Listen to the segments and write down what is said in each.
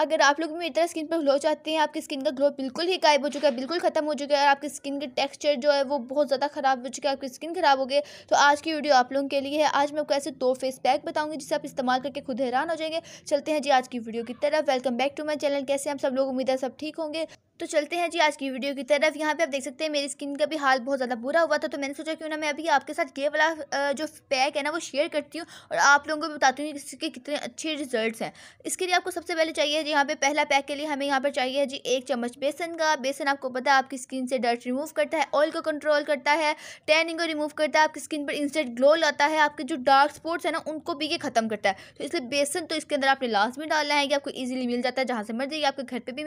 अगर आप लोग मेरी तरह स्किन पर ग्लो चाहते हैं आपकी स्किन का ग्लो बिल्कुल ही गायब हो चुका है बिल्कुल ख़त्म हो चुका है और आपकी स्किन के टेक्सचर जो है वो बहुत ज़्यादा ख़राब हो चुका है आपकी स्किन ख़राब हो गई तो आज की वीडियो आप लोगों के लिए है आज मैं आपको ऐसे दो फेस पैक बताऊँगी जिसे आप इस्तेमाल करके खुद हैरान हो जाएंगे चलते हैं जी आज की वीडियो की तरफ welcome back to my channel कैसे हम सब लोग उम्मीद है सब ठीक होंगे तो चलते हैं जी आज की वीडियो की तरफ यहाँ पे आप देख सकते हैं मेरी स्किन का भी हाल बहुत ज़्यादा बुरा हुआ था तो मैंने सोचा क्यों ना मैं अभी आपके साथ ये वाला जो पैक है ना वो शेयर करती हूँ और आप लोगों को भी बताती हूँ कि इसके कितने अच्छे रिजल्ट हैं इसके लिए आपको सबसे पहले चाहिए जी यहाँ पर पहला पैक के लिए हमें यहाँ पर चाहिए जी एक चम्मच बेसन का बेसन आपको पता है आपकी स्किन से डर्ट रिमूव करता है ऑयल को कंट्रोल करता है टैनिंग को रिमूव करता है आपकी स्किन पर इंस्टेंट ग्लो लाता है आपके जो डार्क स्पॉट्स है ना उनको भी ये ख़त्म करता है तो इसलिए बेसन तो इसके अंदर आपने लास्ट में डालना है कि आपको ईजिली मिल जाता है जहाँ से मर्जी आपके घर पर भी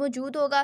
मौजूद होगा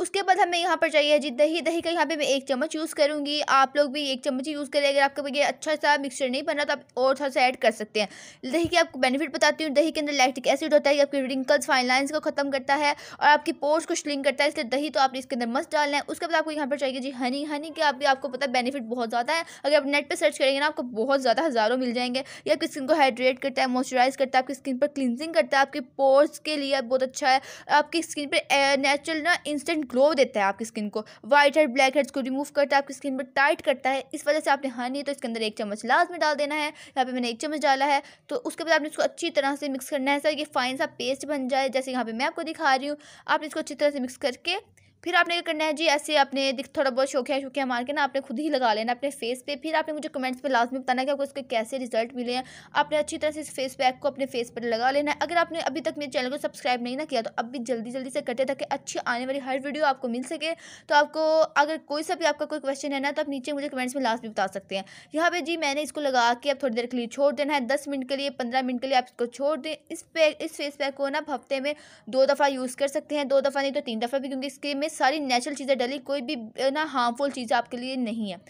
उसके बाद हमें यहाँ पर चाहिए जी दही दही का यहाँ पे मैं एक चम्मच यूज़ करूँगी आप लोग भी एक चम्मच ही यूज़ करें अगर आपका ये अच्छा सा मिक्सचर नहीं बना तो आप और थोड़ा सा ऐड कर सकते हैं दही के आपको बेनिफिट बताती हूँ दही के अंदर लैक्टिक एसिड होता है आपकी रिंकल्स फाइन लाइन्स को ख़त्म करता है और आपकी पोर्स को श्लिंग करता है इसलिए दही तो आप इसके अंदर मस्त डालना है उसके बाद आपको यहाँ पर चाहिए जी हनी हनी के आप भी आपको पता है बेनिफिट बहुत ज़्यादा है अगर आप नेट पर सर्च करेंगे ना आपको बहुत ज़्यादा हज़ारों मिल जाएंगे ये आपकी स्किन को हाइड्रेट करता है मॉइस्चराइज करता है आपकी स्किन पर क्लिनजिंग करता है आपके पोर्स के लिए बहुत अच्छा है आपकी स्किन पर नेचुरल ना इंस्टेंट गोल्डन ग्लो देता है आपकी स्किन को वाइट हेड ब्लैक हेड्स को रिमूव करता है आपकी स्किन पर टाइट करता है इस वजह से आपने है तो इसके अंदर एक चम्मच लाजमी डाल देना है यहाँ पे मैंने एक चम्मच डाला है तो उसके बाद आपने इसको अच्छी तरह से मिक्स करना है सर ये फाइन सा पेस्ट बन जाए जैसे यहाँ पर मैं आपको दिखा रही हूँ आपने इसको अच्छी तरह से मिक्स करके फिर आपने क्या करना है जी ऐसे अपने थोड़ा बहुत शोखिया शोखिया मार के ना आपने खुद ही लगा लेना अपने फेस पे फिर आपने मुझे कमेंट्स पे लास्ट में बताना कि आपको इसके कैसे रिजल्ट मिले हैं आपने अच्छी तरह से इस फेस पैक को अपने फेस पर लगा लेना है अगर आपने अभी तक मेरे चैनल को सब्सक्राइब नहीं ना किया तो अब भी जल्दी जल्दी से कटे ताकि अच्छी आने वाली हर वीडियो आपको मिल सके तो आपको अगर कोई सा भी आपका कोई क्वेश्चन है ना तो आप नीचे मुझे कमेंट्स में लास्ट में बता सकते हैं यहाँ पर जी मैंने इसको लगा के आप थोड़ी देर के लिए छोड़ देना है दस मिनट के लिए पंद्रह मिनट के लिए आप इसको छोड़ दें इस पे इस फेस पैक को ना हफ्ते में दो दफ़ा यूज़ कर सकते हैं दो दफ़ा नहीं तो तीन दफ़ा भी क्योंकि इसके में सारी नेचुरल चीज़ें डली कोई भी ना हार्मफुल चीज़ आपके लिए नहीं है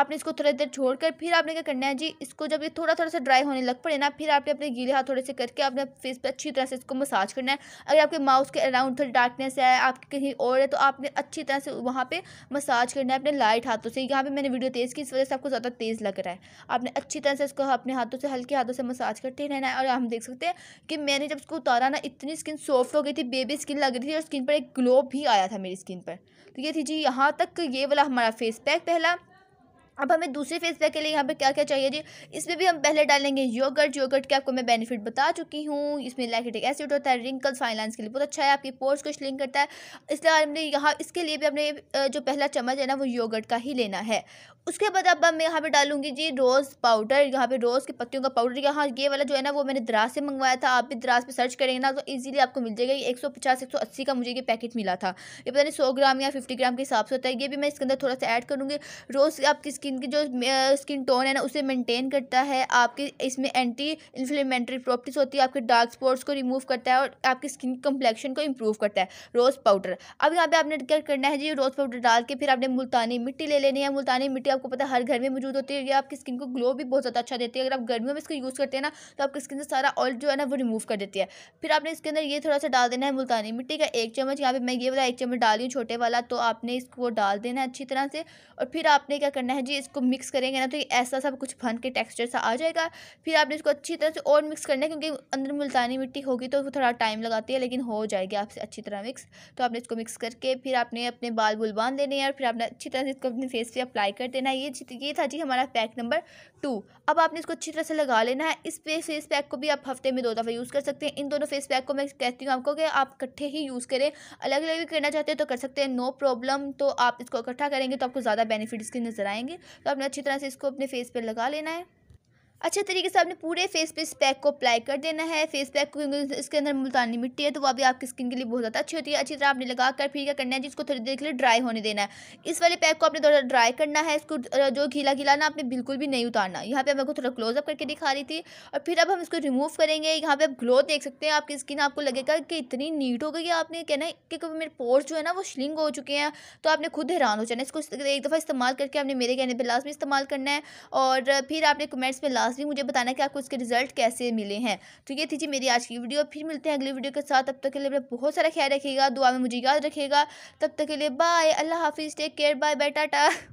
आपने इसको थोड़ी देर छोड़कर फिर आपने क्या करना है जी इसको जब ये थोड़ा थोड़ा सा ड्राई होने लग पड़े ना फिर आपने अपने गीले हाथ थोड़े से करके अपने फेस पर अच्छी तरह से इसको मसाज करना है अगर आपके माउथ के अराउंड थोड़ी डार्कनेस है आपके कहीं और है तो आपने अच्छी तरह से वहाँ पर मसाज करना है अपने लाइट हाथों से यहाँ पर मैंने वीडियो तेज़ की इस वजह से आपको ज़्यादा तेज़ लग रहा है आपने अच्छी तरह से इसको अपने हाथों से हल्के हाथों से मसाज करते रहना है और हम देख सकते हैं कि मैंने जब इसको उतारा ना इतनी स्किन सॉफ्ट हो गई थी बेबी स्किन लग रही थी और स्किन पर एक ग्लो भी आया था मेरी स्किन स्किन पर तो ये थी जी यहाँ तक ये वाला हमारा फेस पैक पहला अब हमें दूसरे फेस पैक के लिए यहाँ पे क्या क्या चाहिए जी इसमें भी हम पहले डालेंगे योगर्ट योगर्ट के आपको मैं बेनिफिट बता चुकी हूँ इसमें लैक्टिक एसिड होता है रिंकल्स फाइनलाइंस के लिए बहुत अच्छा है आपकी पोर्स को श्लिंग करता है इसलिए हमने यहाँ इसके लिए भी हमने जो पहला चम्मच है ना वो योगर्ट का ही लेना है उसके बाद अब मैं यहाँ पर डालूंगी जी रोज़ पाउडर यहाँ पे रोज़ की पत्तियों का पाउडर यहाँ ये वाला जो है ना वो मैंने दराज से मंगवाया था आप भी दराज पर सर्च करेंगे ना तो इजीली आपको मिल जाएगा ये एक सौ का मुझे ये पैकेट मिला था ये पता नहीं सौ ग्राम या फिफ्टी ग्राम के हिसाब से होता है ये भी मैं इसके अंदर थोड़ा सा ऐड करूँगी रोज़ आप किसकी स्किन की जो स्किन टोन है ना उसे मेंटेन करता है आपके इसमें एंटी इन्फ्लेमेंट्री प्रॉपर्टीज़ होती है आपके डार्क स्पॉट्स को रिमूव करता है और आपकी स्किन कम्प्लेक्शन को इम्प्रूव करता है रोज़ पाउडर अब यहाँ पे आपने क्या करना है जी रोज़ पाउडर डाल के फिर आपने मुल्तानी मिट्टी ले लेनी है मुल्तानी मिट्टी आपको पता है हर घर में मौजूद होती है ये आपकी स्किन को ग्लो भी बहुत ज़्यादा अच्छा देती है अगर आप गर्मियों में इसको यूज़ करते हैं ना तो आपकी स्किन से सारा ऑयल जो है ना वो रिमूव कर देती है फिर आपने इसके अंदर ये थोड़ा सा डाल देना है मुल्तानी मिट्टी का एक चम्मच यहाँ पे मैं ये वाला एक चम्मच डाली हूँ छोटे वाला तो आपने इसको डाल देना है अच्छी तरह से और फिर आपने क्या करना है जी इसको मिक्स करेंगे ना तो ऐसा सब कुछ भन के टेक्सचर सा आ जाएगा फिर आपने इसको अच्छी तरह से और मिक्स करना है क्योंकि अंदर मुल्तानी मिट्टी होगी तो थोड़ा टाइम लगाती है लेकिन हो जाएगी आपसे अच्छी तरह मिक्स तो आपने इसको मिक्स करके फिर आपने अपने बाल बुल बांध देने हैं और फिर आपने अच्छी तरह से इसको अपने फेस पर अप्लाई कर देना है ये ये था जी हमारा पैक नंबर टू अब आपने इसको अच्छी तरह से लगा लेना है इस पे फेस पैक को भी आप हफ्ते में दो दफ़ा यूज़ कर सकते हैं इन दोनों फेस पैक को मैं कहती हूँ आपको कि आप इकट्ठे ही यूज़ करें अलग अलग भी करना चाहते हैं तो कर सकते हैं नो प्रॉब्लम तो आप इसको इकट्ठा करेंगे तो आपको ज़्यादा बेनिफिट इसके नज़र आएंगे तो आपने अच्छी तरह से इसको अपने फेस पर लगा लेना है अच्छे तरीके से आपने पूरे फेस पे इस पैक को अप्लाई कर देना है फेस पैक क्योंकि इसके अंदर मुल्तानी मिट्टी है तो वो अभी आपकी स्किन के लिए बहुत ज़्यादा अच्छी होती है अच्छी तरह आपने लगा कर फिर क्या करना है जिसको थोड़ी देर के लिए ड्राई होने देना है इस वाले पैक को आपने थोड़ा ड्राई करना है इसको जो घीला घीला ना आपने बिल्कुल भी नहीं उतारना यहाँ पर मैं आपको थोड़ा क्लोजअप करके दिखा रही थी और फिर अब हम इसको रिमूव करेंगे यहाँ पर आप ग्लो देख सकते हैं आपकी स्किन आपको लगेगा कि इतनी नीट हो गई है आपने कहना है कि मेरे पोर्स जो है ना वो श्लिंग हो चुके हैं तो आपने खुद हैरान हो जाना इसको एक दफ़ा इस्तेमाल करके आपने मेरे कहने पर लास्ट में इस्तेमाल करना है और फिर आपने कमेंट्स में लास्ट लाजमी मुझे बताना कि आपको इसके रिजल्ट कैसे मिले हैं तो ये थी जी मेरी आज की वीडियो फिर मिलते हैं अगली वीडियो के साथ तब तक के लिए बहुत सारा ख्याल रखेगा दुआ में मुझे याद रखेगा तब तक के लिए बाय अल्लाह हाफिज़ take care bye bye Tata